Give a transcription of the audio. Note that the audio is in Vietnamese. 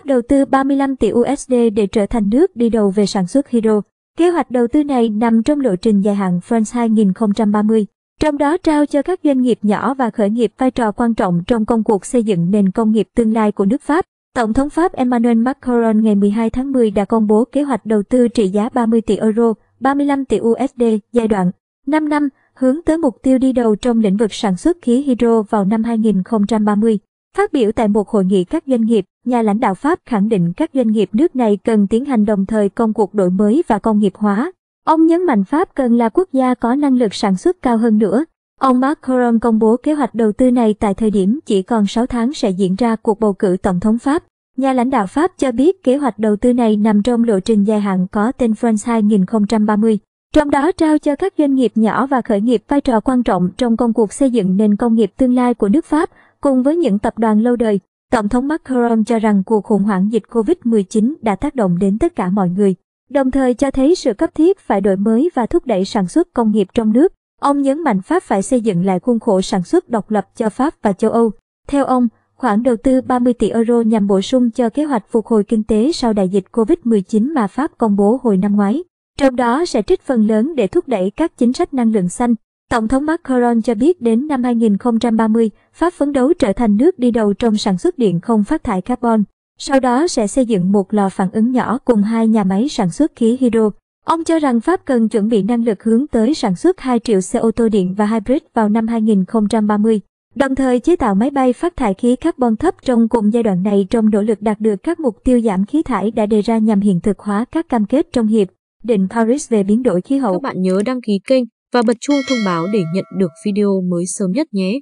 Pháp đầu tư 35 tỷ USD để trở thành nước đi đầu về sản xuất hydro. Kế hoạch đầu tư này nằm trong lộ trình dài hạn France 2030, trong đó trao cho các doanh nghiệp nhỏ và khởi nghiệp vai trò quan trọng trong công cuộc xây dựng nền công nghiệp tương lai của nước Pháp. Tổng thống Pháp Emmanuel Macron ngày 12 tháng 10 đã công bố kế hoạch đầu tư trị giá 30 tỷ euro, 35 tỷ USD giai đoạn 5 năm, hướng tới mục tiêu đi đầu trong lĩnh vực sản xuất khí hydro vào năm 2030. Phát biểu tại một hội nghị các doanh nghiệp, nhà lãnh đạo Pháp khẳng định các doanh nghiệp nước này cần tiến hành đồng thời công cuộc đổi mới và công nghiệp hóa. Ông nhấn mạnh Pháp cần là quốc gia có năng lực sản xuất cao hơn nữa. Ông Macron công bố kế hoạch đầu tư này tại thời điểm chỉ còn 6 tháng sẽ diễn ra cuộc bầu cử tổng thống Pháp. Nhà lãnh đạo Pháp cho biết kế hoạch đầu tư này nằm trong lộ trình dài hạn có tên France 2030 trong đó trao cho các doanh nghiệp nhỏ và khởi nghiệp vai trò quan trọng trong công cuộc xây dựng nền công nghiệp tương lai của nước Pháp cùng với những tập đoàn lâu đời. Tổng thống Macron cho rằng cuộc khủng hoảng dịch COVID-19 đã tác động đến tất cả mọi người, đồng thời cho thấy sự cấp thiết phải đổi mới và thúc đẩy sản xuất công nghiệp trong nước. Ông nhấn mạnh Pháp phải xây dựng lại khuôn khổ sản xuất độc lập cho Pháp và châu Âu. Theo ông, khoản đầu tư 30 tỷ euro nhằm bổ sung cho kế hoạch phục hồi kinh tế sau đại dịch COVID-19 mà Pháp công bố hồi năm ngoái trong đó sẽ trích phần lớn để thúc đẩy các chính sách năng lượng xanh. Tổng thống Macron cho biết đến năm 2030, Pháp phấn đấu trở thành nước đi đầu trong sản xuất điện không phát thải carbon, sau đó sẽ xây dựng một lò phản ứng nhỏ cùng hai nhà máy sản xuất khí hydro. Ông cho rằng Pháp cần chuẩn bị năng lực hướng tới sản xuất 2 triệu xe ô tô điện và hybrid vào năm 2030, đồng thời chế tạo máy bay phát thải khí carbon thấp trong cùng giai đoạn này trong nỗ lực đạt được các mục tiêu giảm khí thải đã đề ra nhằm hiện thực hóa các cam kết trong hiệp Định Paris về biến đổi khí hậu. Các bạn nhớ đăng ký kênh và bật chuông thông báo để nhận được video mới sớm nhất nhé.